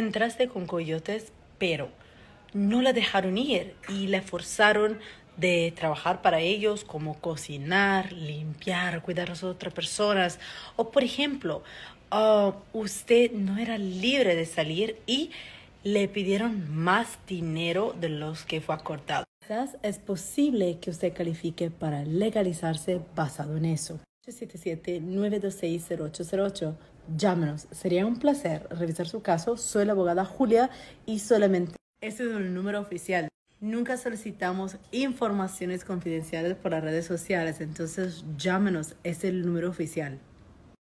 entraste con coyotes, pero no la dejaron ir y la forzaron de trabajar para ellos como cocinar, limpiar, cuidar a otras personas. O por ejemplo, ah, usted no era libre de salir y le pidieron más dinero de los que fue acordado. Quizás es posible que usted califique para legalizarse basado en eso. 877-926-0808 Llámenos, sería un placer revisar su caso. Soy la abogada Julia y solamente... Este es el número oficial. Nunca solicitamos informaciones confidenciales por las redes sociales, entonces llámenos, es el número oficial.